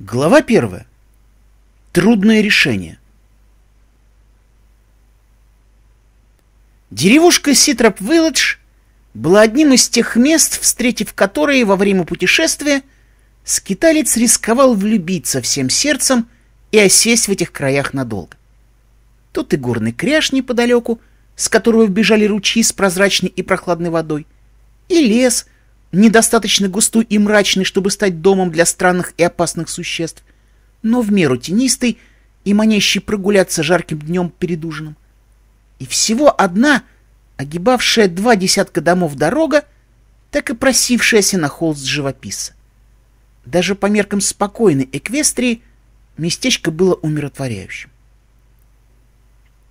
Глава первая. Трудное решение. Деревушка Ситроп Вилледж была одним из тех мест, встретив которые во время путешествия скиталец рисковал влюбиться всем сердцем и осесть в этих краях надолго. Тут и горный кряж неподалеку, с которого бежали ручьи с прозрачной и прохладной водой, и лес — недостаточно густой и мрачный, чтобы стать домом для странных и опасных существ, но в меру тенистый и манящий прогуляться жарким днем перед ужином. И всего одна, огибавшая два десятка домов дорога, так и просившаяся на холст живописа. Даже по меркам спокойной Эквестрии местечко было умиротворяющим.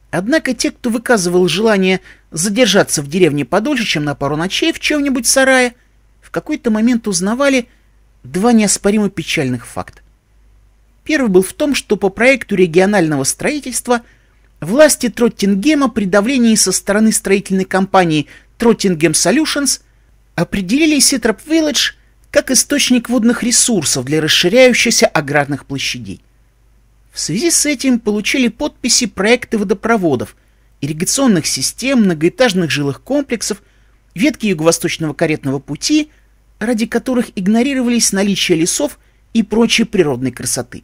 Однако те, кто выказывал желание задержаться в деревне подольше, чем на пару ночей в чем-нибудь сарае, — в какой-то момент узнавали два неоспоримо печальных факта. Первый был в том, что по проекту регионального строительства власти Троттингема при давлении со стороны строительной компании Троттингем Solutions определили Ситроп Village как источник водных ресурсов для расширяющихся аграрных площадей. В связи с этим получили подписи проекты водопроводов, ирригационных систем, многоэтажных жилых комплексов – ветки юго-восточного каретного пути, ради которых игнорировались наличие лесов и прочей природной красоты.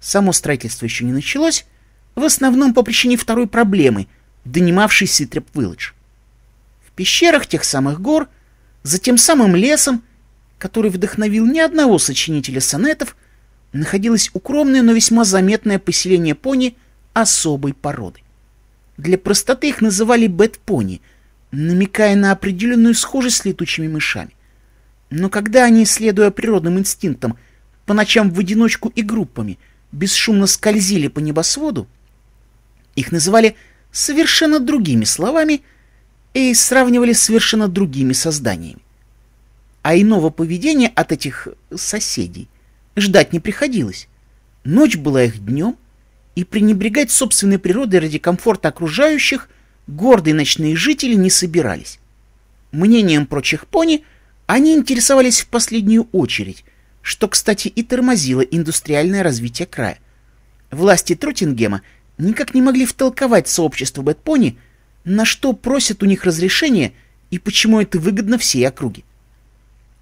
Само строительство еще не началось, в основном по причине второй проблемы, донимавшей Ситреп Вилледж. В пещерах тех самых гор, за тем самым лесом, который вдохновил ни одного сочинителя сонетов, находилось укромное, но весьма заметное поселение пони особой породы. Для простоты их называли бэт-пони — намекая на определенную схожесть с летучими мышами. Но когда они, следуя природным инстинктам, по ночам в одиночку и группами бесшумно скользили по небосводу, их называли совершенно другими словами и сравнивали с совершенно другими созданиями. А иного поведения от этих соседей ждать не приходилось. Ночь была их днем, и пренебрегать собственной природой ради комфорта окружающих – гордые ночные жители не собирались. Мнением прочих пони они интересовались в последнюю очередь, что, кстати, и тормозило индустриальное развитие края. Власти Тротингема никак не могли втолковать сообществу Бэтпони, на что просят у них разрешения и почему это выгодно всей округе.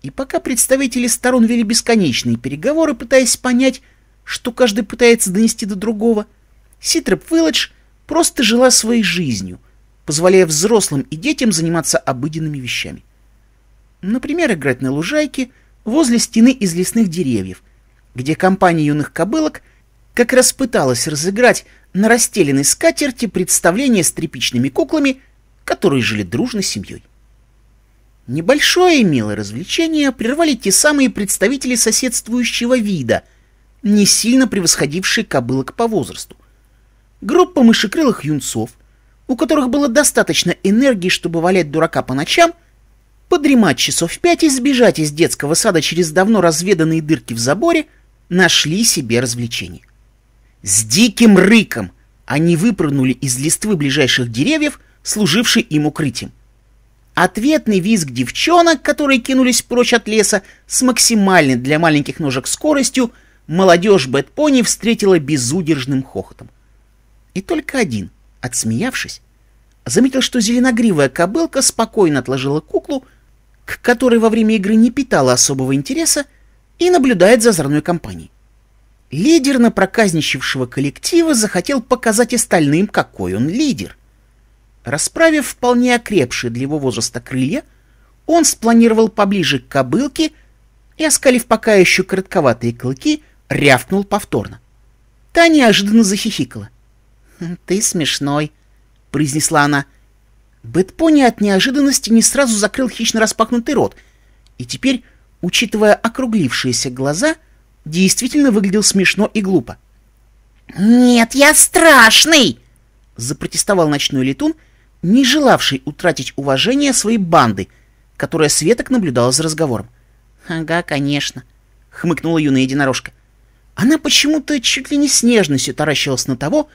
И пока представители сторон вели бесконечные переговоры, пытаясь понять, что каждый пытается донести до другого, Ситроп Вилледж просто жила своей жизнью — позволяя взрослым и детям заниматься обыденными вещами. Например, играть на лужайке возле стены из лесных деревьев, где компания юных кобылок как раз пыталась разыграть на расстеленной скатерти представление с тряпичными куклами, которые жили дружно семьей. Небольшое и милое развлечение прервали те самые представители соседствующего вида, не сильно превосходившие кобылок по возрасту. Группа мышекрылых юнцов, у которых было достаточно энергии, чтобы валять дурака по ночам, подремать часов пять и сбежать из детского сада через давно разведанные дырки в заборе, нашли себе развлечение. С диким рыком они выпрыгнули из листвы ближайших деревьев, служившей им укрытием. Ответный визг девчонок, которые кинулись прочь от леса, с максимальной для маленьких ножек скоростью, молодежь Бэтпони встретила безудержным хохотом. И только один — Отсмеявшись, заметил, что зеленогривая кобылка спокойно отложила куклу, к которой во время игры не питала особого интереса, и наблюдает за зорной компанией. Лидер напроказничавшего коллектива захотел показать остальным, какой он лидер. Расправив вполне окрепшие для его возраста крылья, он спланировал поближе к кобылке и, оскалив пока еще коротковатые клыки, рявкнул повторно. Та неожиданно захихикала — «Ты смешной», — произнесла она. Бэтпони от неожиданности не сразу закрыл хищно распахнутый рот, и теперь, учитывая округлившиеся глаза, действительно выглядел смешно и глупо. «Нет, я страшный!» — запротестовал ночной летун, не желавший утратить уважение своей банды, которая светок наблюдала за разговором. «Ага, конечно», — хмыкнула юная единорожка. Она почему-то чуть ли не с нежностью таращилась на того,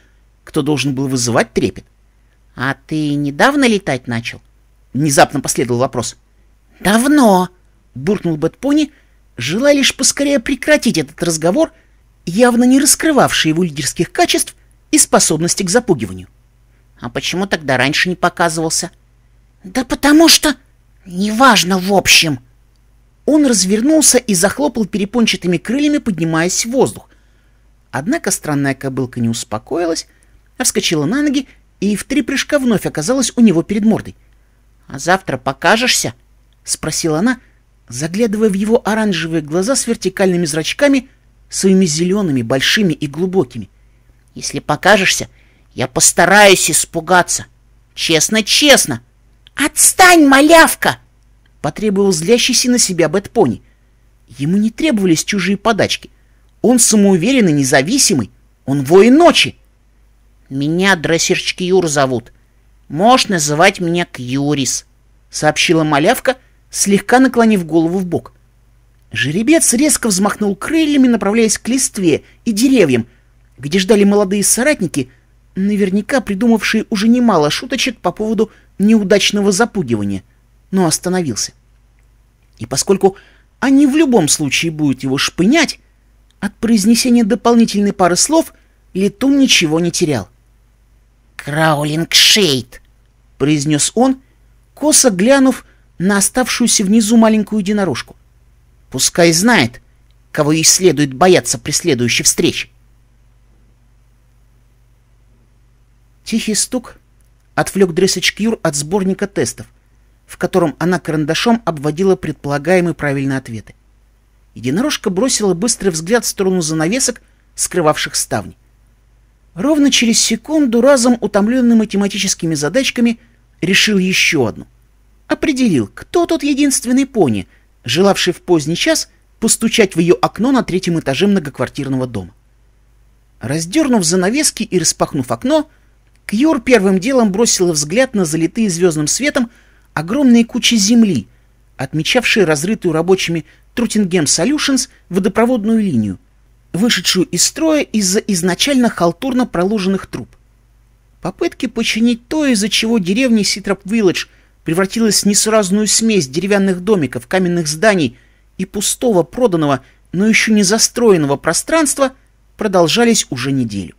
кто должен был вызывать трепет. «А ты недавно летать начал?» Внезапно последовал вопрос. «Давно!» — буркнул Бэтпони, желая лишь поскорее прекратить этот разговор, явно не раскрывавший его лидерских качеств и способности к запугиванию. «А почему тогда раньше не показывался?» «Да потому что... неважно в общем!» Он развернулся и захлопал перепончатыми крыльями, поднимаясь в воздух. Однако странная кобылка не успокоилась, вскочила на ноги и в три прыжка вновь оказалась у него перед мордой. «А завтра покажешься?» — спросила она, заглядывая в его оранжевые глаза с вертикальными зрачками, своими зелеными, большими и глубокими. «Если покажешься, я постараюсь испугаться. Честно, честно!» «Отстань, малявка!» — потребовал злящийся на себя Бэтпони. Ему не требовались чужие подачки. Он самоуверенный, независимый. Он воин ночи. «Меня дрессирчик Юр зовут. Можешь называть меня Кьюрис», — сообщила малявка, слегка наклонив голову в бок. Жеребец резко взмахнул крыльями, направляясь к листве и деревьям, где ждали молодые соратники, наверняка придумавшие уже немало шуточек по поводу неудачного запугивания, но остановился. И поскольку они в любом случае будут его шпынять, от произнесения дополнительной пары слов летун ничего не терял. «Краулинг Шейд», — произнес он, косо глянув на оставшуюся внизу маленькую единорожку. «Пускай знает, кого ей следует бояться при следующей встрече». Тихий стук отвлек Дрессечкьюр от сборника тестов, в котором она карандашом обводила предполагаемые правильные ответы. Единорожка бросила быстрый взгляд в сторону занавесок, скрывавших ставни. Ровно через секунду разом утомленный математическими задачками решил еще одну. Определил, кто тот единственный пони, желавший в поздний час постучать в ее окно на третьем этаже многоквартирного дома. Раздернув занавески и распахнув окно, Кьюр первым делом бросила взгляд на залитые звездным светом огромные кучи земли, отмечавшие разрытую рабочими Трутингем Солюшенс водопроводную линию, вышедшую из строя из-за изначально халтурно проложенных труб. Попытки починить то, из-за чего деревня Ситроп-Вилледж превратилась в несуразную смесь деревянных домиков, каменных зданий и пустого проданного, но еще не застроенного пространства, продолжались уже неделю.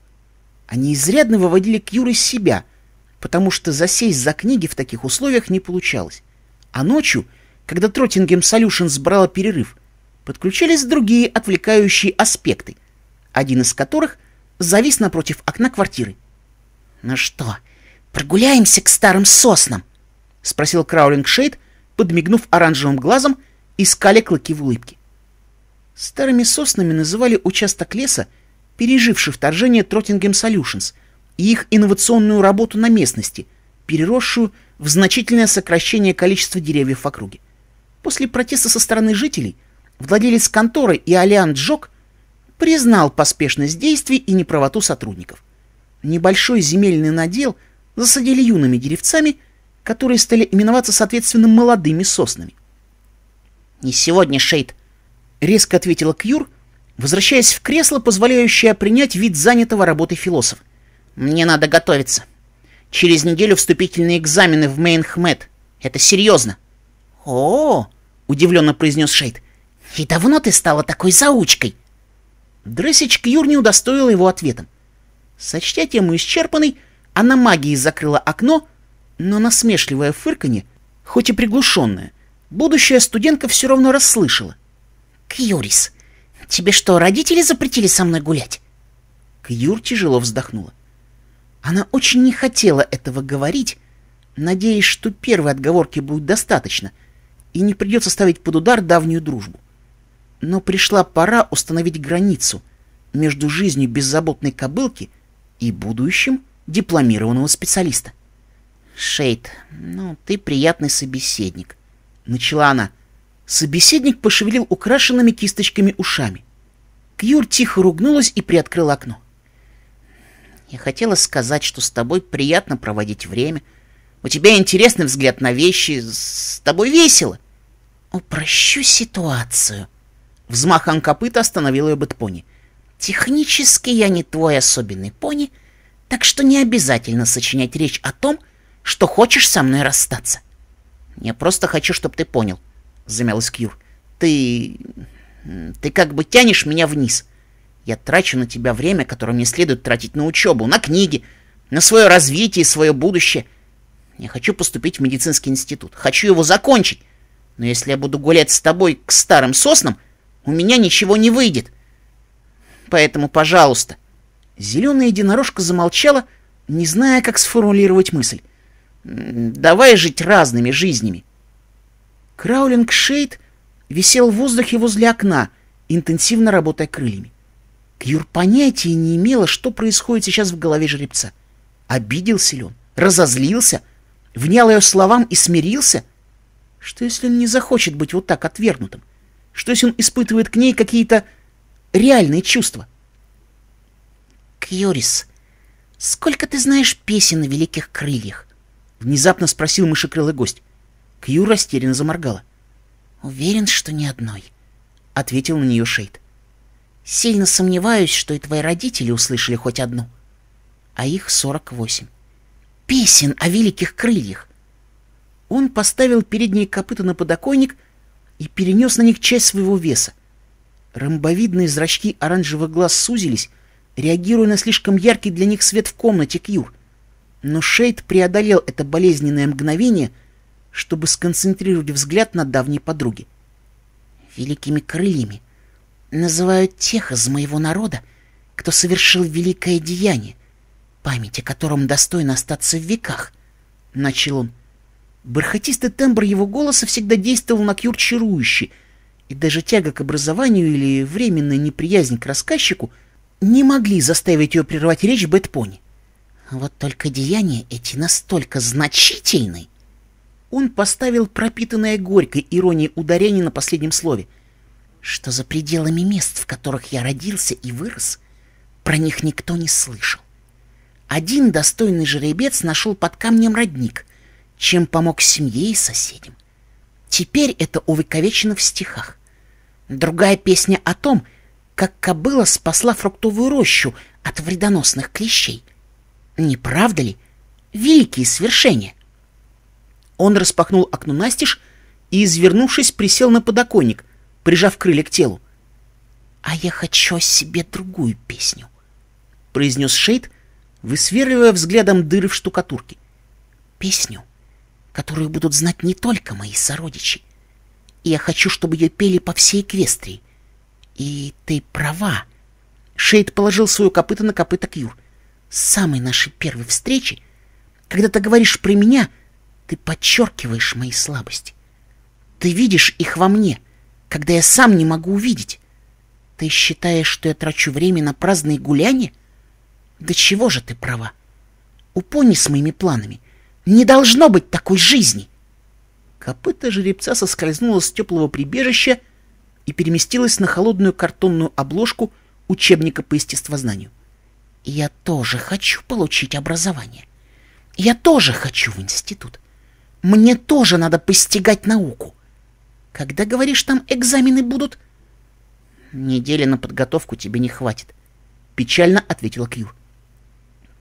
Они изрядно выводили Кьюра из себя, потому что засесть за книги в таких условиях не получалось. А ночью, когда Троттингем Солюшен сбрала перерыв, подключились другие отвлекающие аспекты, один из которых завис напротив окна квартиры. «Ну что, прогуляемся к старым соснам?» — спросил Краулинг Шейд, подмигнув оранжевым глазом и скаля клыки в улыбке. Старыми соснами называли участок леса, переживший вторжение Троттингем Солюшенс и их инновационную работу на местности, переросшую в значительное сокращение количества деревьев в округе. После протеста со стороны жителей владелец конторы Иолиан Джок признал поспешность действий и неправоту сотрудников. Небольшой земельный надел засадили юными деревцами, которые стали именоваться, соответственно, молодыми соснами. «Не сегодня, Шейд!» — резко ответила Кьюр, возвращаясь в кресло, позволяющее принять вид занятого работой философ. «Мне надо готовиться. Через неделю вступительные экзамены в Мейнхмед. Это серьезно!» «О-о-о!» — удивленно произнес Шейд. «И давно ты стала такой заучкой?» Дресич Кьюр не удостоил его ответом. Сочтя тему исчерпанной, она магией закрыла окно, но насмешливое фырканье, хоть и приглушенное, будущая студентка все равно расслышала. «Кьюрис, тебе что, родители запретили со мной гулять?» Кьюр тяжело вздохнула. Она очень не хотела этого говорить, надеясь, что первой отговорки будет достаточно, и не придется ставить под удар давнюю дружбу. Но пришла пора установить границу между жизнью беззаботной кобылки и будущим дипломированного специалиста. «Шейд, ну ты приятный собеседник», — начала она. Собеседник пошевелил украшенными кисточками ушами. Кьюр тихо ругнулась и приоткрыла окно. «Я хотела сказать, что с тобой приятно проводить время. У тебя интересный взгляд на вещи, с тобой весело». «Упрощу ситуацию», Взмахом копыта остановил ее Бэтпони. «Технически я не твой особенный пони, так что не обязательно сочинять речь о том, что хочешь со мной расстаться». «Я просто хочу, чтобы ты понял», — замялась Кьюр. «Ты... ты как бы тянешь меня вниз. Я трачу на тебя время, которое мне следует тратить на учебу, на книги, на свое развитие и свое будущее. Я хочу поступить в медицинский институт, хочу его закончить. Но если я буду гулять с тобой к старым соснам, у меня ничего не выйдет. Поэтому, пожалуйста. Зеленая единорожка замолчала, не зная, как сформулировать мысль. Давай жить разными жизнями. Краулинг Шейд висел в воздухе возле окна, интенсивно работая крыльями. Кьюр понятия не имела, что происходит сейчас в голове жеребца. Обиделся ли он? Разозлился? Внял ее словам и смирился? Что, если он не захочет быть вот так отвергнутым? — что если он испытывает к ней какие-то реальные чувства. «Кьюрис, сколько ты знаешь песен о великих крыльях?» — внезапно спросил мышекрылый гость. Кью растерянно заморгала. «Уверен, что ни одной», — ответил на нее Шейд. «Сильно сомневаюсь, что и твои родители услышали хоть одну. А их сорок восемь. Песен о великих крыльях!» Он поставил передние копыта на подоконник — и перенес на них часть своего веса. Ромбовидные зрачки оранжевых глаз сузились, реагируя на слишком яркий для них свет в комнате Кьюр. Но Шейд преодолел это болезненное мгновение, чтобы сконцентрировать взгляд на давней подруге. «Великими крыльями называют тех из моего народа, кто совершил великое деяние, память о котором достойна остаться в веках», — начал он. Бархатистый тембр его голоса всегда действовал на Кьюр чарующе, и даже тяга к образованию или временная неприязнь к рассказчику не могли заставить ее прервать речь Бэтпони. Вот только деяния эти настолько значительны. Он поставил пропитанное горькой иронией ударение на последнем слове, что за пределами мест, в которых я родился и вырос, про них никто не слышал. Один достойный жеребец нашел под камнем родник, чем помог семье и соседям. Теперь это увековечено в стихах. Другая песня о том, как кобыла спасла фруктовую рощу от вредоносных клещей. Не правда ли? Великие свершения. Он распахнул окно Настиш и, извернувшись, присел на подоконник, прижав крылья к телу. «А я хочу себе другую песню», — произнес Шейд, высверливая взглядом дыры в штукатурке. «Песню, которую будут знать не только мои сородичи. И я хочу, чтобы ее пели по всей Эквестрии. И ты права. Шейд положил свою копыта на копыта Кьюр. С самой нашей первой встречи, когда ты говоришь про меня, ты подчеркиваешь мои слабости. Ты видишь их во мне, когда я сам не могу увидеть. Ты считаешь, что я трачу время на праздные гуляния? Да чего же ты права? Упони с моими планами. Не должно быть такой жизни!» Копыта жеребца соскользнула с теплого прибежища и переместилась на холодную картонную обложку учебника по естествознанию. «Я тоже хочу получить образование. Я тоже хочу в институт. Мне тоже надо постигать науку. Когда, говоришь, там экзамены будут?» «Недели на подготовку тебе не хватит», — печально ответила Кью.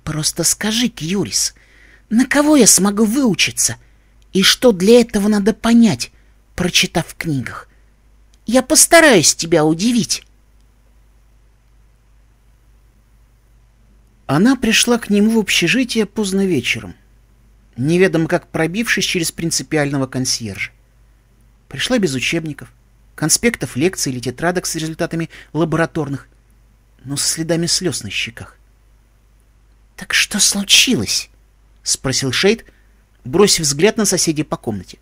«Просто скажи, Кьюрис, на кого я смогу выучиться и что для этого надо понять, прочитав в книгах. Я постараюсь тебя удивить. Она пришла к нему в общежитие поздно вечером, неведомо как пробившись через принципиального консьержа. Пришла без учебников, конспектов лекций или тетрадок с результатами лабораторных, но с следами слез на щеках. «Так что случилось?» спросил Шейд, бросив взгляд на соседей по комнате.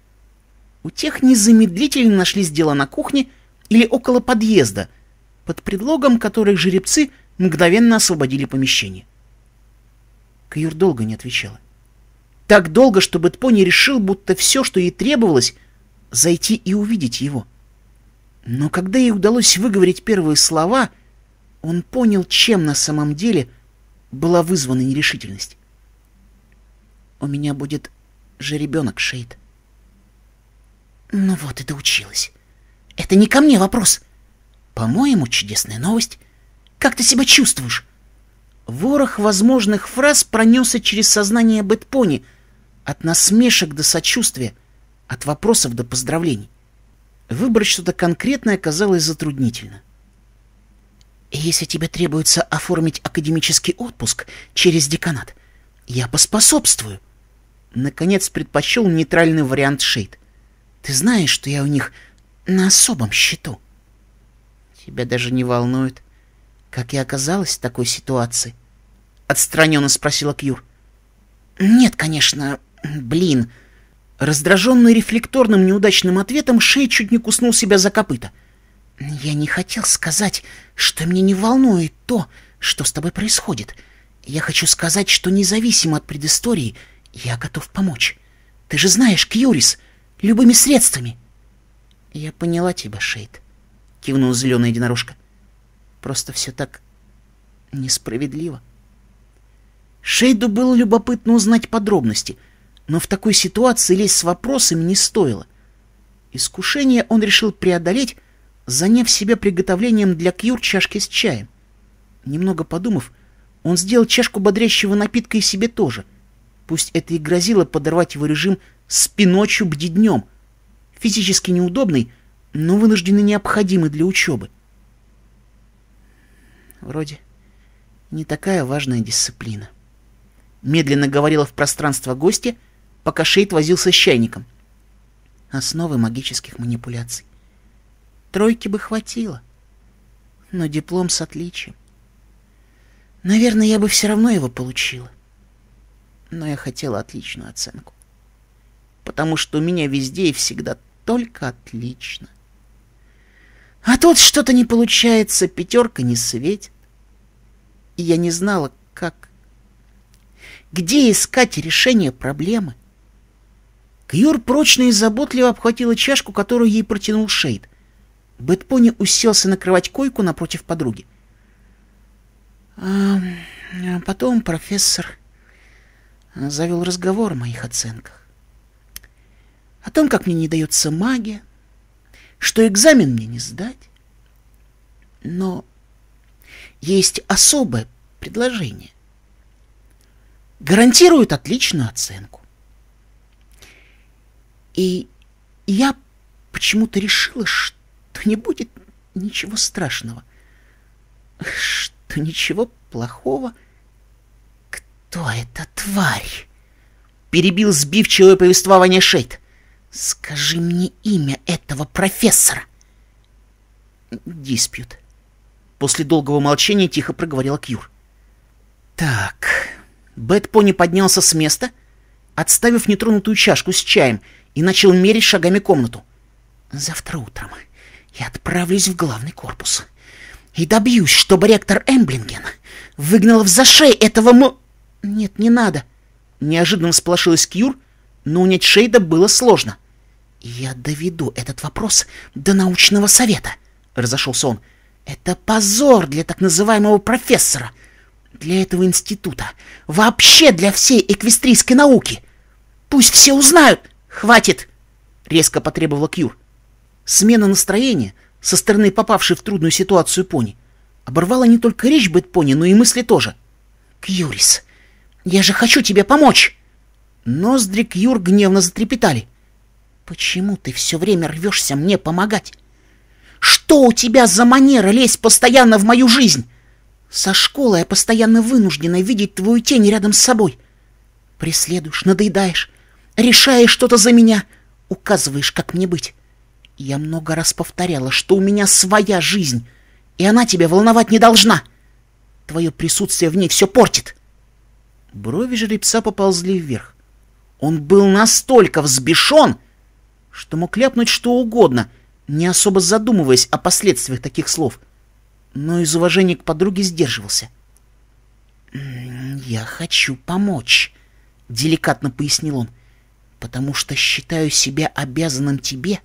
У тех незамедлительно нашлись дела на кухне или около подъезда, под предлогом которых жеребцы мгновенно освободили помещение. Каюр долго не отвечала. Так долго, чтобы Тпони решил, будто все, что ей требовалось, зайти и увидеть его. Но когда ей удалось выговорить первые слова, он понял, чем на самом деле была вызвана нерешительность. У меня будет же ребенок Шейд. Ну вот и доучилась. Это не ко мне вопрос. По-моему, чудесная новость. Как ты себя чувствуешь? Ворох возможных фраз пронесся через сознание Бэтпони, от насмешек до сочувствия, от вопросов до поздравлений. Выбрать что-то конкретное оказалось затруднительно. «Если тебе требуется оформить академический отпуск через деканат, я поспособствую», наконец предпочел нейтральный вариант Шейд. «Ты знаешь, что я у них на особом счету?» «Тебя даже не волнует, как я оказалась в такой ситуации?» Отстраненно спросила Кьюр. «Нет, конечно, блин». Раздраженный рефлекторным неудачным ответом, Шейд чуть не куснул себя за копыта. «Я не хотел сказать, что меня не волнует то, что с тобой происходит. Я хочу сказать, что независимо от предыстории — «Я готов помочь. Ты же знаешь, Кьюрис, любыми средствами». «Я поняла тебя, Шейд», — кивнула зеленая единорожка. «Просто все так несправедливо». Шейду было любопытно узнать подробности, но в такой ситуации лезть с вопросами не стоило. Искушение он решил преодолеть, заняв себя приготовлением для Кьюр чашки с чаем. Немного подумав, он сделал чашку бодрящего напитка и себе тоже — Пусть это и грозило подорвать его режим «спи ночью, бди днем», физически неудобный, но вынужденный необходимый для учебы. Вроде не такая важная дисциплина. Медленно говорила в пространство гости пока Шейд возился с чайником. Основы магических манипуляций. Тройки бы хватило, но диплом с отличием. Наверное, я бы все равно его получила. — но я хотела отличную оценку. Потому что у меня везде и всегда только отлично. А тут что-то не получается, пятерка не светит. И я не знала, как. Где искать решение проблемы? Кьюр прочно и заботливо обхватила чашку, которую ей протянул Шейд. Бэтпони уселся на кровать койку напротив подруги. А потом профессор завел разговор о моих оценках. О том, как мне не дается магия, что экзамен мне не сдать. Но есть особое предложение. гарантирует отличную оценку. И я почему-то решила, что не будет ничего страшного, что ничего плохого не «Кто эта тварь?» Перебил сбивчивое повествование Шейд. «Скажи мне имя этого профессора!» «Диспьют». После долгого молчания тихо проговорил Кьюр. «Так...» Бэт Пони поднялся с места, отставив нетронутую чашку с чаем, и начал мерить шагами комнату. «Завтра утром я отправлюсь в главный корпус и добьюсь, чтобы ректор Эмблинген выгнал в зашей этого м...» «Нет, не надо!» Неожиданно всполошилась Кьюр, но унять Шейда было сложно. «Я доведу этот вопрос до научного совета», — разошелся он. «Это позор для так называемого профессора, для этого института, вообще для всей эквестрийской науки. Пусть все узнают! Хватит!» — резко потребовала Кьюр. Смена настроения со стороны попавшей в трудную ситуацию пони оборвала не только речь пони, но и мысли тоже. «Кьюрис, я же хочу тебе помочь!» Ноздри Кьюр гневно затрепетали. «Почему ты все время рвешься мне помогать? Что у тебя за манера лезть постоянно в мою жизнь? Со школы я постоянно вынуждена видеть твою тень рядом с собой. Преследуешь, надоедаешь, решаешь что-то за меня, указываешь, как мне быть. Я много раз повторяла, что у меня своя жизнь, и она тебя волновать не должна. Твое присутствие в ней все портит». Брови жеребца поползли вверх. Он был настолько взбешен, что мог ляпнуть что угодно, не особо задумываясь о последствиях таких слов. Но из уважения к подруге сдерживался. «Я хочу помочь», — деликатно пояснил он, «потому что считаю себя обязанным тебе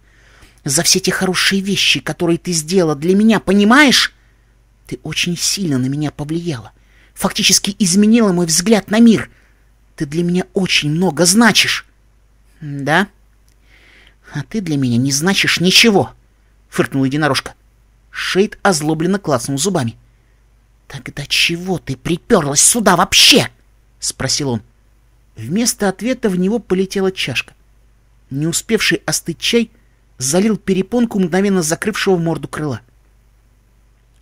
за все те хорошие вещи, которые ты сделала для меня, понимаешь? Ты очень сильно на меня повлияла фактически изменила мой взгляд на мир. Ты для меня очень много значишь. Да? А ты для меня не значишь ничего, фыркнула единорожка. Шейд озлобленно клацнул зубами. Тогда чего ты приперлась сюда вообще? спросил он. Вместо ответа в него полетела чашка. Не успевший остыть чай залил перепонку мгновенно закрывшего морду крыла.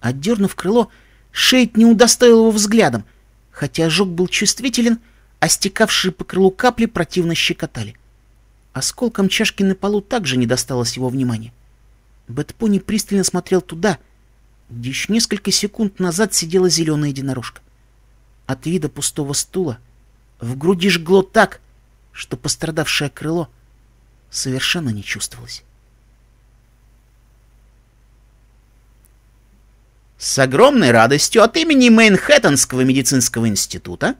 Отдернув крыло, Шейд не удостоил его взглядом, хотя ожог был чувствителен, а стекавшие по крылу капли противно щекотали. Осколком чашки на полу также не досталось его внимания. Бэтпони пристально смотрел туда, где еще несколько секунд назад сидела зеленая единорожка. От вида пустого стула в груди жгло так, что пострадавшее крыло совершенно не чувствовалось. с огромной радостью от имени Мейнхэттенского медицинского института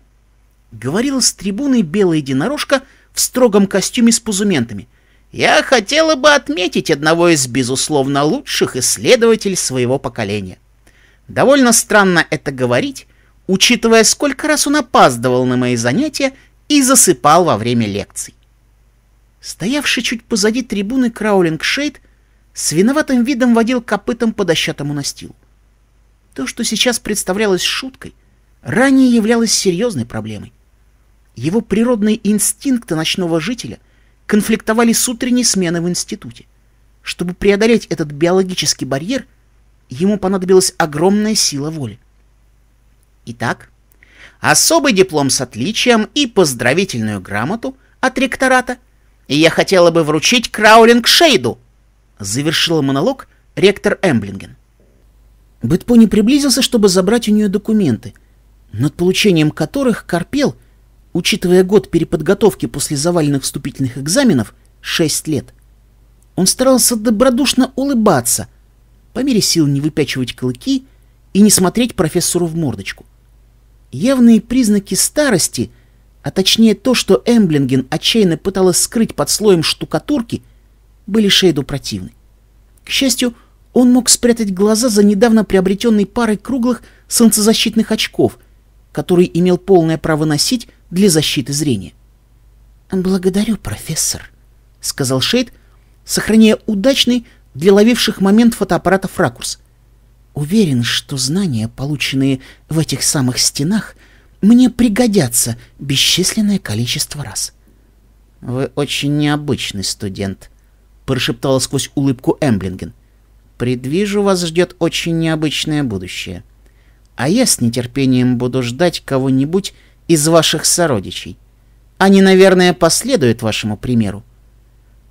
говорила с трибуны белая единорожка в строгом костюме с пузументами. Я хотела бы отметить одного из, безусловно, лучших исследователей своего поколения. Довольно странно это говорить, учитывая, сколько раз он опаздывал на мои занятия и засыпал во время лекций. Стоявший чуть позади трибуны Краулинг Шейд с виноватым видом водил копытом по дощатому настилу. То, что сейчас представлялось шуткой, ранее являлось серьезной проблемой. Его природные инстинкты ночного жителя конфликтовали с утренней сменой в институте. Чтобы преодолеть этот биологический барьер, ему понадобилась огромная сила воли. Итак, особый диплом с отличием и поздравительную грамоту от ректората я хотела бы вручить Краулинг Шейду, Завершил монолог ректор Эмблинген. Бэтпони приблизился, чтобы забрать у нее документы, над получением которых корпел, учитывая год переподготовки после заваленных вступительных экзаменов, 6 лет. Он старался добродушно улыбаться, по мере сил не выпячивать клыки и не смотреть профессору в мордочку. Явные признаки старости, а точнее то, что Эмблинген отчаянно пыталась скрыть под слоем штукатурки, были Шейду противны. К счастью, он мог спрятать глаза за недавно приобретенной парой круглых солнцезащитных очков, которые имел полное право носить для защиты зрения. «Благодарю, профессор», — сказал Шейд, сохраняя удачный для ловивших момент фотоаппаратов ракурс. «Уверен, что знания, полученные в этих самых стенах, мне пригодятся бесчисленное количество раз». «Вы очень необычный студент», — прошептала сквозь улыбку Эмблинген. Предвижу, вас ждет очень необычное будущее. А я с нетерпением буду ждать кого-нибудь из ваших сородичей. Они, наверное, последуют вашему примеру.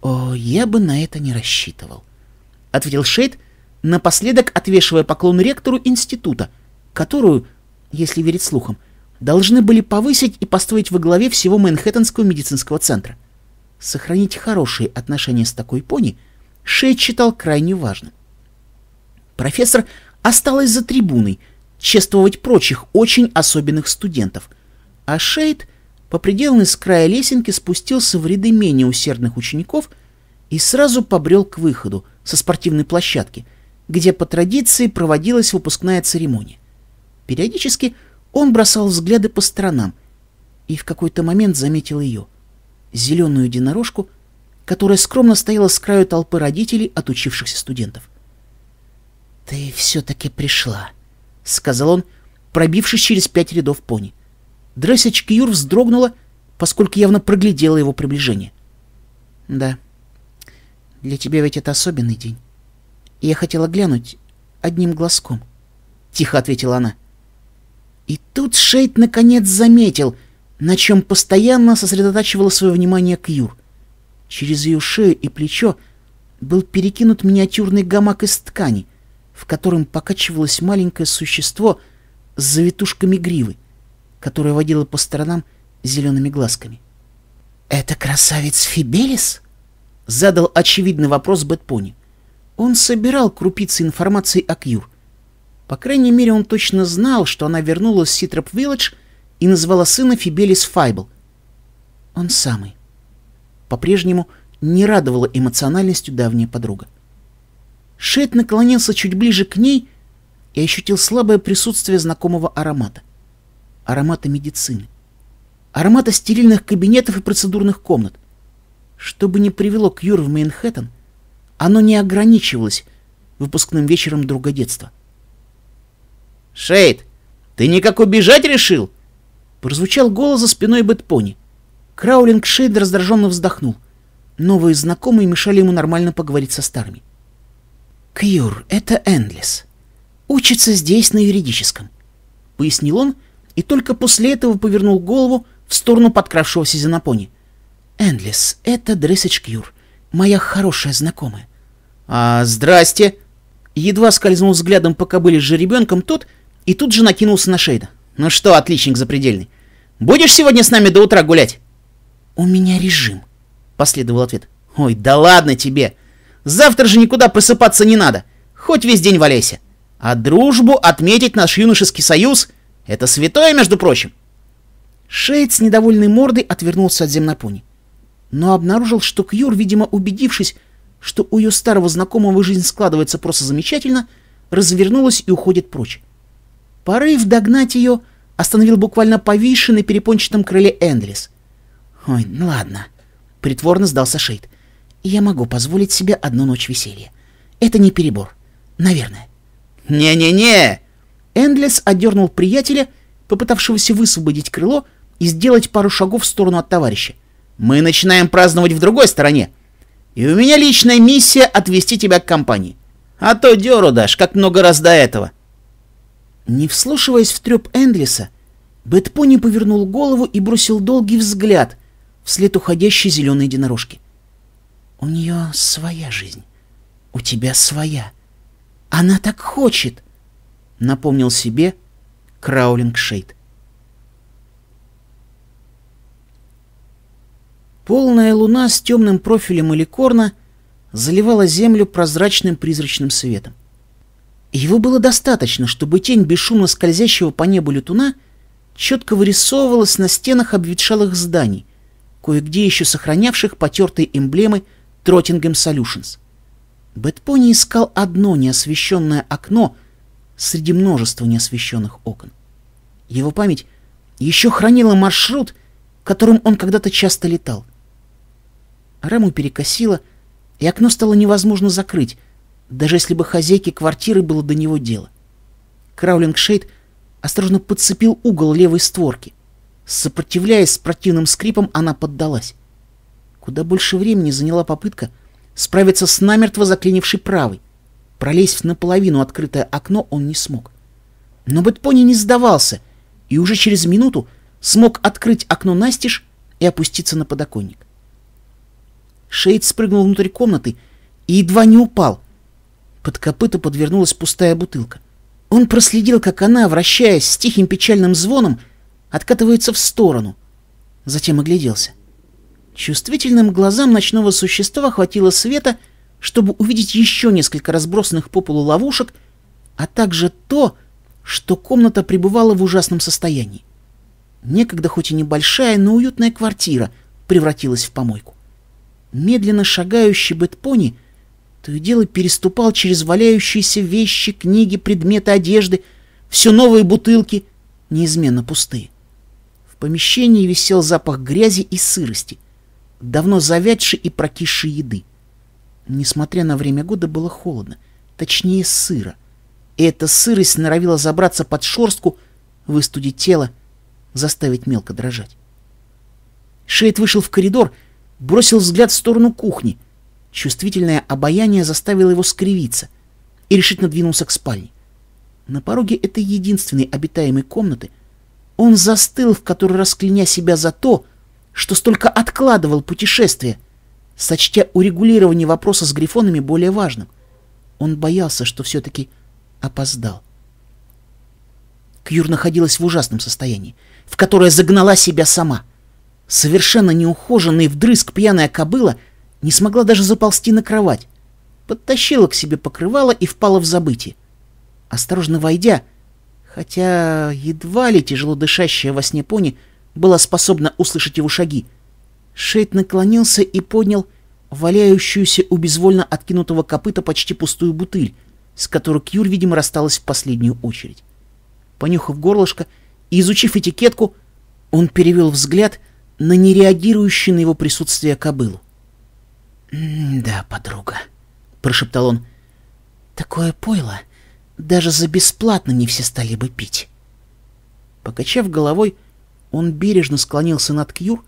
О, я бы на это не рассчитывал, — ответил Шейд, напоследок отвешивая поклон ректору института, которую, если верить слухам, должны были повысить и построить во главе всего Манхэттенского медицинского центра. Сохранить хорошие отношения с такой пони Шейд считал крайне важным. Профессор осталась за трибуной, чествовать прочих очень особенных студентов. А Шейд, по приделанной с края лесенки, спустился в ряды менее усердных учеников и сразу побрел к выходу со спортивной площадки, где по традиции проводилась выпускная церемония. Периодически он бросал взгляды по сторонам и в какой-то момент заметил ее, зеленую единорожку, которая скромно стояла с краю толпы родителей отучившихся студентов. «Ты все-таки пришла», — сказал он, пробившись через пять рядов пони. Дресси Юр вздрогнула, поскольку явно проглядела его приближение. «Да, для тебя ведь это особенный день. я хотела глянуть одним глазком», — тихо ответила она. И тут Шейд наконец заметил, на чем постоянно сосредотачивала свое внимание Кьюр. Через ее шею и плечо был перекинут миниатюрный гамак из ткани — в котором покачивалось маленькое существо с завитушками гривы, которое водило по сторонам зелеными глазками. «Это красавец Фибелис?» — задал очевидный вопрос Бэтпони. Он собирал крупицы информации о Кьюр. По крайней мере, он точно знал, что она вернулась в Ситроп-Вилледж и назвала сына Фибелис Файбл. Он самый. По-прежнему не радовала эмоциональностью давняя подруга. Шейд наклонился чуть ближе к ней и ощутил слабое присутствие знакомого аромата. Аромата медицины. Аромата стерильных кабинетов и процедурных комнат. Что бы ни привело к Юр в Мейнхэттен, оно не ограничивалось выпускным вечером друга детства. «Шейд, ты никак убежать решил?» Прозвучал голос за спиной Бэтпони. Краулинг Шейд раздраженно вздохнул. Новые знакомые мешали ему нормально поговорить со старыми. «Кьюр, это Эндлис. Учится здесь, на юридическом», — пояснил он, и только после этого повернул голову в сторону подкравшегося Зенопони. «Эндлис, это Дресыч Кьюр, моя хорошая знакомая». «А, здрасте!» Едва скользнул взглядом по кобыле с жеребенком тот и тут же накинулся на Шейда. «Ну что, отличник запредельный, будешь сегодня с нами до утра гулять?» «У меня режим», — последовал ответ. «Ой, да ладно тебе!» Завтра же никуда посыпаться не надо, хоть весь день валяйся. А дружбу отметить наш юношеский союз — это святое, между прочим. Шейд с недовольной мордой отвернулся от земнопуни, но обнаружил, что Кьюр, видимо, убедившись, что у ее старого знакомого жизнь складывается просто замечательно, развернулась и уходит прочь. Порыв догнать ее остановил буквально повисший на перепончатом крыле Эндрис. «Ой, ну ладно», — притворно сдался Шейд я могу позволить себе одну ночь веселья. Это не перебор. Наверное. «Не-не-не!» Эндлес отдернул приятеля, попытавшегося высвободить крыло и сделать пару шагов в сторону от товарища. «Мы начинаем праздновать в другой стороне. И у меня личная миссия отвести тебя к компании. А то деру дашь, как много раз до этого». Не вслушиваясь в треп Эндлеса, Бэтпони повернул голову и бросил долгий взгляд вслед уходящей зеленой единорожки. У нее своя жизнь. У тебя своя. Она так хочет!» — напомнил себе Краулинг Шейд. Полная луна с темным профилем Эликорна заливала землю прозрачным призрачным светом. Его было достаточно, чтобы тень бесшумно скользящего по небу летуна четко вырисовывалась на стенах обветшалых зданий, кое-где еще сохранявших потертые эмблемы Тротингем Солюшенс. Бэтпони искал одно неосвещенное окно среди множества неосвещенных окон. Его память еще хранила маршрут, которым он когда-то часто летал. Раму перекосило, и окно стало невозможно закрыть, даже если бы хозяйке квартиры было до него дело. Краулинг Шейд осторожно подцепил угол левой створки. Сопротивляясь с противным скрипом, она поддалась. Куда больше времени заняла попытка справиться с намертво заклинившей правой. Пролезть в наполовину открытое окно он не смог. Но Бэтпони не сдавался, и уже через минуту смог открыть окно настежь и опуститься на подоконник. Шейд спрыгнул внутрь комнаты и едва не упал. Под копыта подвернулась пустая бутылка. Он проследил, как она, вращаясь с тихим печальным звоном, откатывается в сторону. Затем огляделся. Чувствительным глазам ночного существа хватило света, чтобы увидеть еще несколько разбросанных по полу ловушек, а также то, что комната пребывала в ужасном состоянии. Некогда хоть и небольшая, но уютная квартира превратилась в помойку. Медленно шагающий Бэтпони то и дело переступал через валяющиеся вещи, книги, предметы одежды, все новые бутылки, неизменно пустые. В помещении висел запах грязи и сырости давно завядшей и прокисшей еды. Несмотря на время года, было холодно, точнее сыро. И эта сырость норовила забраться под шорстку, выстудить тело, заставить мелко дрожать. Шейд вышел в коридор, бросил взгляд в сторону кухни. Чувствительное обаяние заставило его скривиться и решительно двинулся к спальне. На пороге этой единственной обитаемой комнаты он застыл, в который раз себя за то, что столько откладывал путешествие, сочтя урегулирование вопроса с грифонами более важным. Он боялся, что все-таки опоздал. Кьюр находилась в ужасном состоянии, в которое загнала себя сама. Совершенно неухоженная вдрызг пьяная кобыла не смогла даже заползти на кровать. Подтащила к себе покрывало и впала в забытие. Осторожно войдя, хотя едва ли тяжело дышащая во сне пони была способна услышать его шаги. Шейд наклонился и поднял валяющуюся у безвольно откинутого копыта почти пустую бутыль, с которой Кьюр, видимо, рассталась в последнюю очередь. Понюхав горлышко и изучив этикетку, он перевел взгляд на нереагирующий на его присутствие кобылу. «Да, подруга», — прошептал он, — «такое пойло даже за бесплатно не все стали бы пить». Покачав головой, он бережно склонился над Кьюр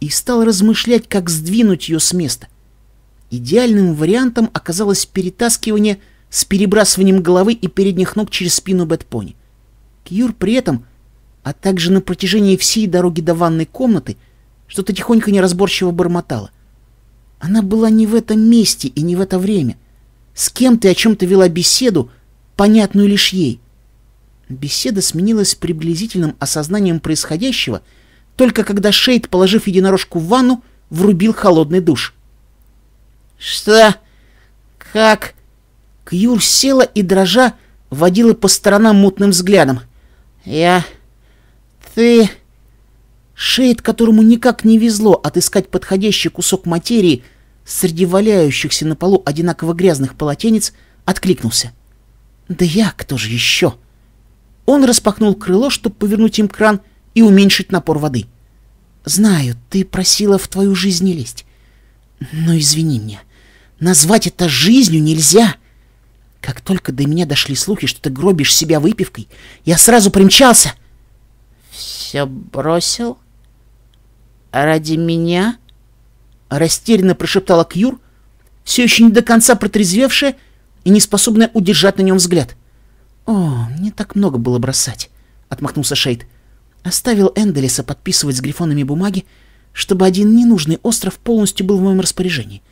и стал размышлять, как сдвинуть ее с места. Идеальным вариантом оказалось перетаскивание с перебрасыванием головы и передних ног через спину Бэтпони. Кьюр при этом, а также на протяжении всей дороги до ванной комнаты, что-то тихонько неразборчиво бормотала. Она была не в этом месте и не в это время. С кем-то и о чем-то вела беседу, понятную лишь ей. Беседа сменилась приблизительным осознанием происходящего, только когда Шейд, положив единорожку в ванну, врубил холодный душ. «Что? Как?» Кьюр села и, дрожа, водила по сторонам мутным взглядом. «Я... ты...» Шейд, которому никак не везло отыскать подходящий кусок материи среди валяющихся на полу одинаково грязных полотенец, откликнулся. «Да я кто же еще?» Он распахнул крыло, чтобы повернуть им кран и уменьшить напор воды. «Знаю, ты просила в твою жизнь не лезть. Но извини меня, назвать это жизнью нельзя!» Как только до меня дошли слухи, что ты гробишь себя выпивкой, я сразу примчался. Все бросил? Ради меня? Растерянно прошептала Кьюр, все еще не до конца протрезвевшая и не способная удержать на нем взгляд. «О, мне так много было бросать», — отмахнулся Шейд. «Оставил Энделиса подписывать с грифонами бумаги, чтобы один ненужный остров полностью был в моем распоряжении.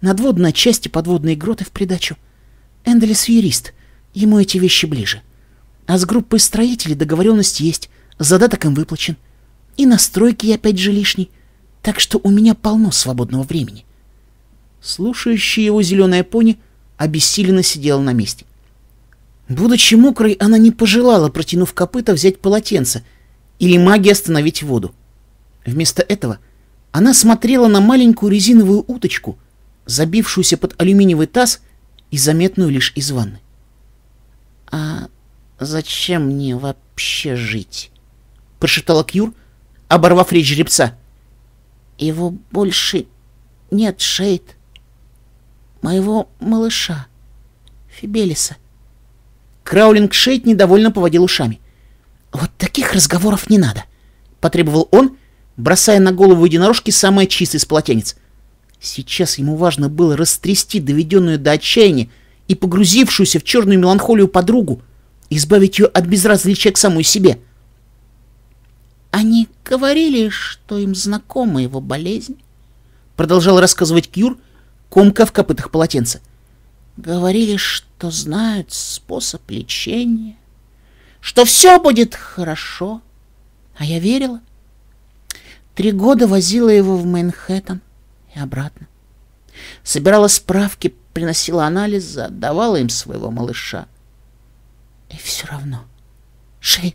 Надводная часть и подводные гроты в придачу. Энделис юрист, ему эти вещи ближе. А с группой строителей договоренность есть, задаток им выплачен. И настройки я опять же лишний, так что у меня полно свободного времени». Слушающий его зеленая пони обессиленно сидела на месте — Будучи мокрой, она не пожелала, протянув копыта, взять полотенце или магия остановить воду. Вместо этого она смотрела на маленькую резиновую уточку, забившуюся под алюминиевый таз и заметную лишь из ванны. «А зачем мне вообще жить?» — прошептала Кьюр, оборвав речь жеребца. «Его больше нет, Шейд. Моего малыша, Фибелиса». Краулинг Шейд недовольно поводил ушами. «Вот таких разговоров не надо», — потребовал он, бросая на голову единорожки самое чистое из полотенец. Сейчас ему важно было растрясти доведенную до отчаяния и погрузившуюся в черную меланхолию подругу, избавить ее от безразличия к самой себе. «Они говорили, что им знакома его болезнь», — продолжал рассказывать Кьюр, комка в копытах полотенца. — Говорили, что знают способ лечения, что все будет хорошо. А я верила. Три года возила его в Мэнхэттен и обратно. Собирала справки, приносила анализы, отдавала им своего малыша. И все равно. Шейн,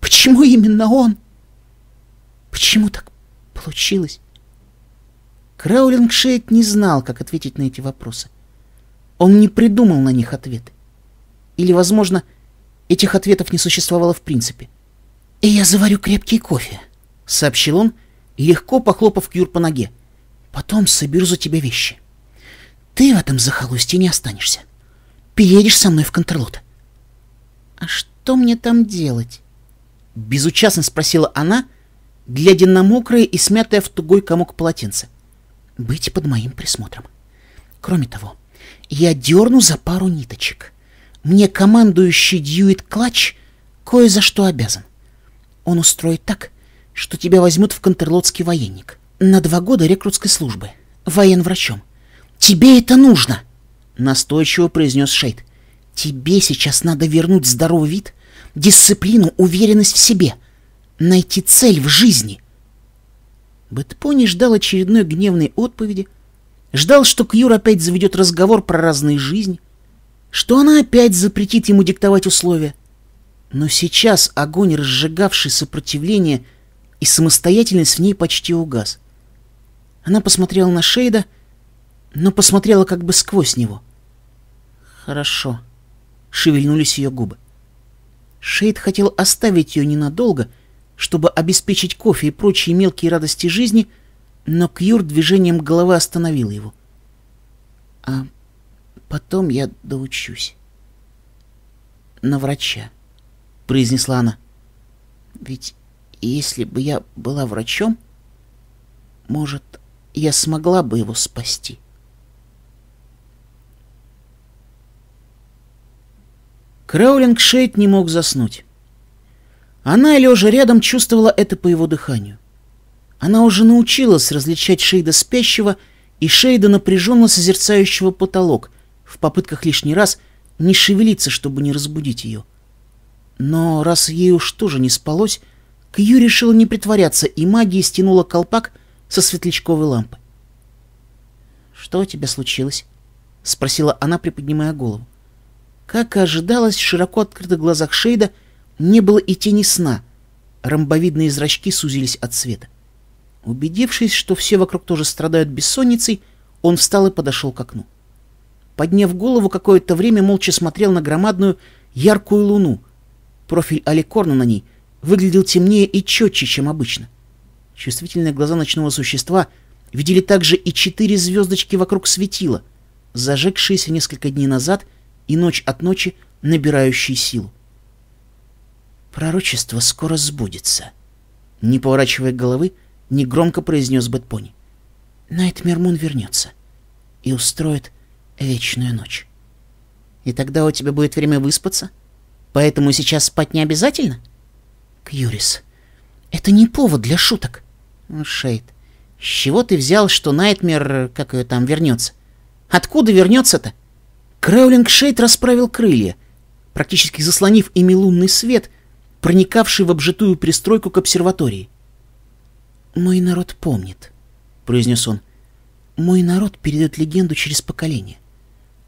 почему именно он? Почему так получилось? Краулинг Шейд не знал, как ответить на эти вопросы. Он не придумал на них ответы. Или, возможно, этих ответов не существовало в принципе. И «Я заварю крепкий кофе», — сообщил он, легко похлопав Кьюр по ноге. «Потом соберу за тебя вещи. Ты в этом захолустье не останешься. Переедешь со мной в Контрлот». «А что мне там делать?» — безучастно спросила она, глядя на мокрое и смятое в тугой комок полотенце. «Быть под моим присмотром. Кроме того...» Я дерну за пару ниточек. Мне командующий Дьюит Клатч кое за что обязан. Он устроит так, что тебя возьмут в контрлотский военник. На два года рекрутской службы. Военврачом. «Тебе это нужно!» — настойчиво произнес Шейд. «Тебе сейчас надо вернуть здоровый вид, дисциплину, уверенность в себе, найти цель в жизни». Бэтпони ждал очередной гневной отповеди — Ждал, что Кьюр опять заведет разговор про разные жизни, что она опять запретит ему диктовать условия. Но сейчас огонь, разжигавший сопротивление, и самостоятельность в ней почти угас. Она посмотрела на Шейда, но посмотрела как бы сквозь него. «Хорошо», — шевельнулись ее губы. Шейд хотел оставить ее ненадолго, чтобы обеспечить кофе и прочие мелкие радости жизни — но Кьюр движением головы остановил его. А потом я доучусь. На врача, произнесла она. Ведь если бы я была врачом, может, я смогла бы его спасти. Краулинг Шейд не мог заснуть. Она, лежа рядом, чувствовала это по его дыханию. Она уже научилась различать Шейда спящего и Шейда напряженно созерцающего потолок, в попытках лишний раз не шевелиться, чтобы не разбудить ее. Но раз ей уж тоже не спалось, Кью решила не притворяться и магией стянула колпак со светлячковой лампы. «Что у тебя случилось?» — спросила она, приподнимая голову. Как и ожидалось, широко открытых глазах Шейда не было и тени сна. Ромбовидные зрачки сузились от света. Убедившись, что все вокруг тоже страдают бессонницей, он встал и подошел к окну. Подняв голову, какое-то время молча смотрел на громадную яркую луну. Профиль Аликорна на ней выглядел темнее и четче, чем обычно. Чувствительные глаза ночного существа видели также и четыре звездочки вокруг светила, зажегшиеся несколько дней назад и ночь от ночи набирающие силу. «Пророчество скоро сбудется», — не поворачивая головы, —— негромко произнес Бэтпони. «Найтмермун вернется и устроит вечную ночь. И тогда у тебя будет время выспаться? Поэтому сейчас спать не обязательно?» «Кьюрис, это не повод для шуток». «Шейд, с чего ты взял, что Найтмер, как ее там, вернется? Откуда вернется-то?» Краулинг Шейд расправил крылья, практически заслонив ими лунный свет, проникавший в обжитую пристройку к обсерватории. «Мой народ помнит», — произнес он. «Мой народ передает легенду через поколение.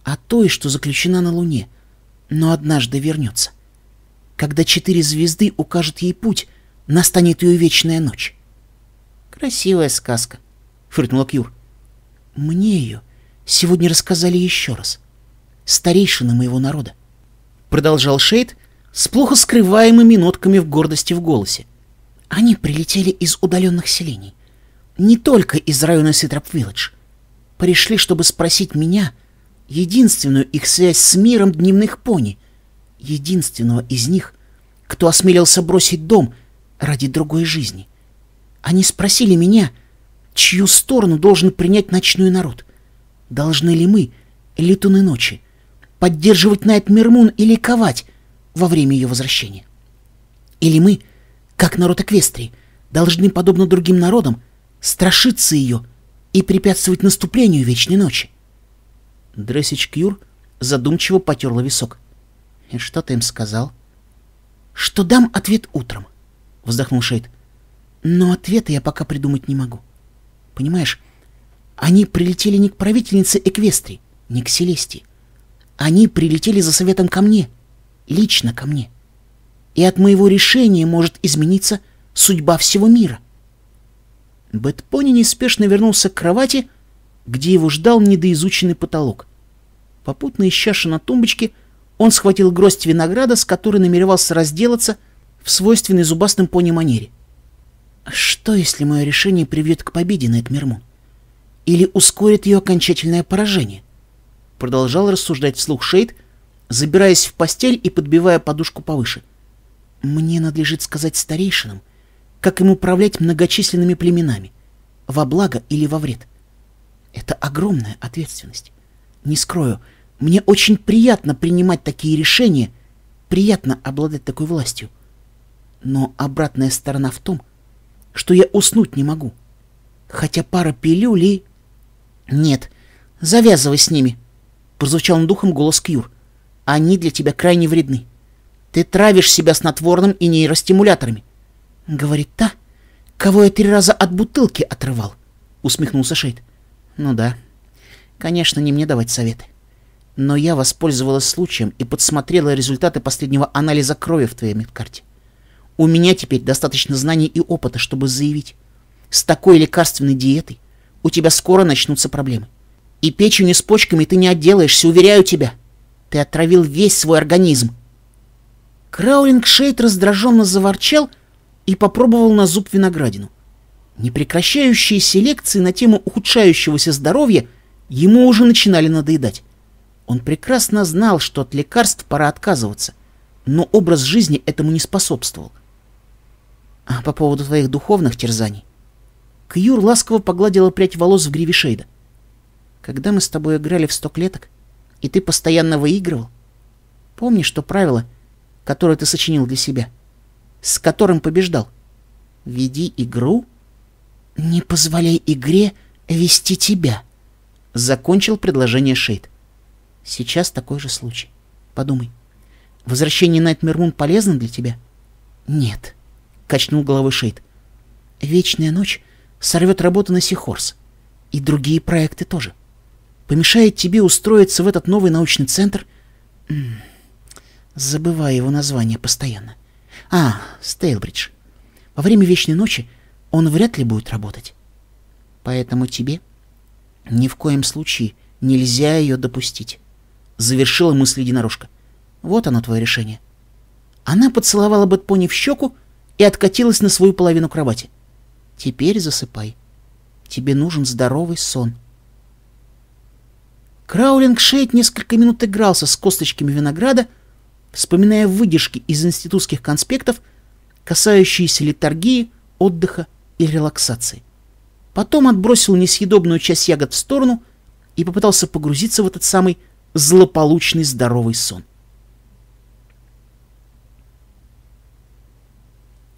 О а той, что заключена на Луне, но однажды вернется. Когда четыре звезды укажут ей путь, настанет ее вечная ночь». «Красивая сказка», — фыркнул Кьюр. «Мне ее сегодня рассказали еще раз. Старейшины моего народа», — продолжал Шейд с плохо скрываемыми нотками в гордости в голосе. — они прилетели из удаленных селений. Не только из района Ситроп-Вилледж. Пришли, чтобы спросить меня, единственную их связь с миром дневных пони, единственного из них, кто осмелился бросить дом ради другой жизни. Они спросили меня, чью сторону должен принять ночной народ. Должны ли мы, летуны ночи, поддерживать Найт Мирмун и ликовать во время ее возвращения? Или мы, как народ Эквестрии, должны, подобно другим народам, страшиться ее и препятствовать наступлению Вечной Ночи. Дрессич Кьюр задумчиво потерла висок. И что ты им сказал? Что дам ответ утром, вздохнул Шейд. Но ответа я пока придумать не могу. Понимаешь, они прилетели не к правительнице Эквестрии, не к Селестии. Они прилетели за советом ко мне, лично ко мне. — и от моего решения может измениться судьба всего мира. Бэтпони неспешно вернулся к кровати, где его ждал недоизученный потолок. Попутно ища на тумбочке, он схватил гроздь винограда, с которой намеревался разделаться в свойственной зубастым пони манере. Что, если мое решение приведет к победе на Экмерму? Или ускорит ее окончательное поражение? Продолжал рассуждать вслух Шейд, забираясь в постель и подбивая подушку повыше. Мне надлежит сказать старейшинам, как им управлять многочисленными племенами, во благо или во вред. Это огромная ответственность. Не скрою, мне очень приятно принимать такие решения, приятно обладать такой властью. Но обратная сторона в том, что я уснуть не могу. Хотя пара пилюлей... Нет, завязывай с ними, прозвучал над духом голос Кьюр. Они для тебя крайне вредны. Ты травишь себя снотворным и нейростимуляторами. Говорит та, кого я три раза от бутылки отрывал. Усмехнулся Шейд. Ну да. Конечно, не мне давать советы. Но я воспользовалась случаем и подсмотрела результаты последнего анализа крови в твоей медкарте. У меня теперь достаточно знаний и опыта, чтобы заявить. С такой лекарственной диетой у тебя скоро начнутся проблемы. И печенью с почками ты не отделаешься, уверяю тебя. Ты отравил весь свой организм. Краулинг Шейд раздраженно заворчал и попробовал на зуб виноградину. Непрекращающиеся лекции на тему ухудшающегося здоровья ему уже начинали надоедать. Он прекрасно знал, что от лекарств пора отказываться, но образ жизни этому не способствовал. А по поводу твоих духовных терзаний? Кьюр ласково погладила прядь волос в гриве Шейда. Когда мы с тобой играли в сто клеток, и ты постоянно выигрывал, помни, что правило — которую ты сочинил для себя, с которым побеждал. Веди игру. Не позволяй игре вести тебя. Закончил предложение Шейд. Сейчас такой же случай. Подумай. Возвращение Найтмер Мун полезно для тебя? Нет. Качнул головой Шейд. Вечная ночь сорвет работу на Сихорс. И другие проекты тоже. Помешает тебе устроиться в этот новый научный центр? забывая его название постоянно. А, Стейлбридж. Во время Вечной Ночи он вряд ли будет работать. Поэтому тебе ни в коем случае нельзя ее допустить. Завершила мысль единорожка. Вот оно твое решение. Она поцеловала Бэтпони в щеку и откатилась на свою половину кровати. Теперь засыпай. Тебе нужен здоровый сон. Краулинг Шейд несколько минут игрался с косточками винограда, вспоминая выдержки из институтских конспектов, касающиеся литургии, отдыха и релаксации. Потом отбросил несъедобную часть ягод в сторону и попытался погрузиться в этот самый злополучный здоровый сон.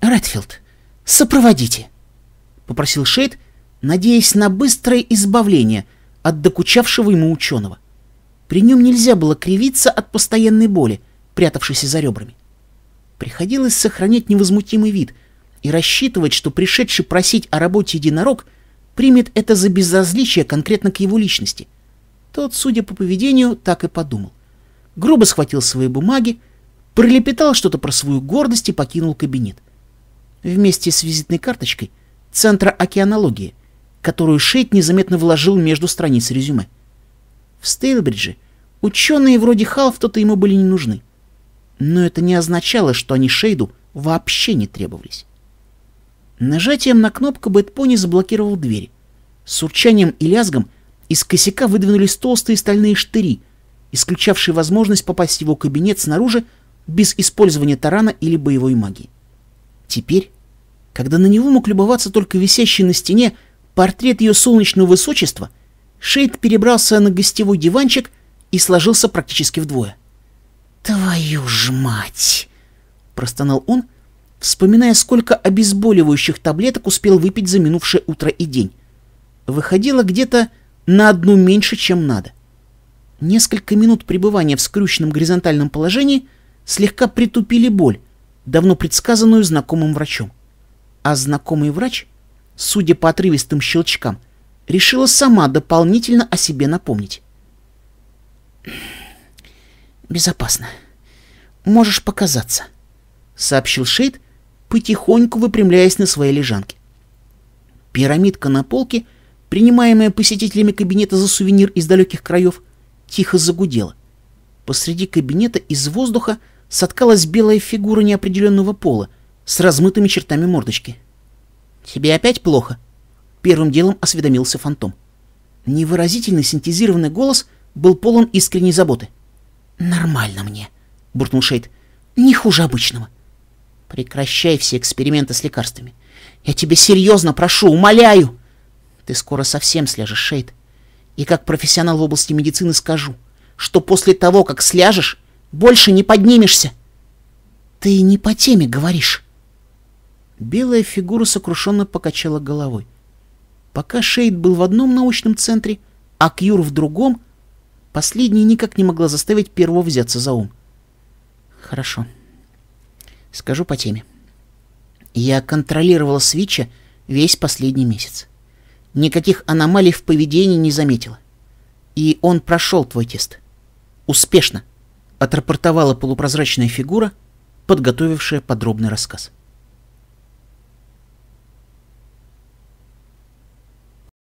«Редфилд, сопроводите!» — попросил Шейд, надеясь на быстрое избавление от докучавшего ему ученого. При нем нельзя было кривиться от постоянной боли — спрятавшийся за ребрами. Приходилось сохранять невозмутимый вид и рассчитывать, что пришедший просить о работе единорог примет это за безразличие конкретно к его личности. Тот, судя по поведению, так и подумал. Грубо схватил свои бумаги, пролепетал что-то про свою гордость и покинул кабинет. Вместе с визитной карточкой Центра океанологии, которую Шейд незаметно вложил между страниц резюме. В Стейлбридже ученые вроде Хал то-то ему были не нужны но это не означало, что они Шейду вообще не требовались. Нажатием на кнопку Бэтпони заблокировал дверь. С урчанием и лязгом из косяка выдвинулись толстые стальные штыри, исключавшие возможность попасть в его кабинет снаружи без использования тарана или боевой магии. Теперь, когда на него мог любоваться только висящий на стене портрет ее солнечного высочества, Шейд перебрался на гостевой диванчик и сложился практически вдвое. «Твою ж мать!» — простонал он, вспоминая, сколько обезболивающих таблеток успел выпить за минувшее утро и день. Выходило где-то на одну меньше, чем надо. Несколько минут пребывания в скрюченном горизонтальном положении слегка притупили боль, давно предсказанную знакомым врачом. А знакомый врач, судя по отрывистым щелчкам, решила сама дополнительно о себе напомнить безопасно. Можешь показаться», — сообщил Шейд, потихоньку выпрямляясь на своей лежанке. Пирамидка на полке, принимаемая посетителями кабинета за сувенир из далеких краев, тихо загудела. Посреди кабинета из воздуха соткалась белая фигура неопределенного пола с размытыми чертами мордочки. «Тебе опять плохо?» — первым делом осведомился фантом. Невыразительный синтезированный голос был полон искренней заботы. — «Нормально мне», — буркнул Шейд. «Не хуже обычного». «Прекращай все эксперименты с лекарствами. Я тебе серьезно прошу, умоляю!» «Ты скоро совсем сляжешь, Шейд. И как профессионал в области медицины скажу, что после того, как сляжешь, больше не поднимешься». «Ты не по теме говоришь». Белая фигура сокрушенно покачала головой. Пока Шейд был в одном научном центре, а Кьюр в другом — Последняя никак не могла заставить первого взяться за ум. Хорошо. Скажу по теме. Я контролировала Свича весь последний месяц. Никаких аномалий в поведении не заметила. И он прошел твой тест. Успешно. Отрапортовала полупрозрачная фигура, подготовившая подробный рассказ.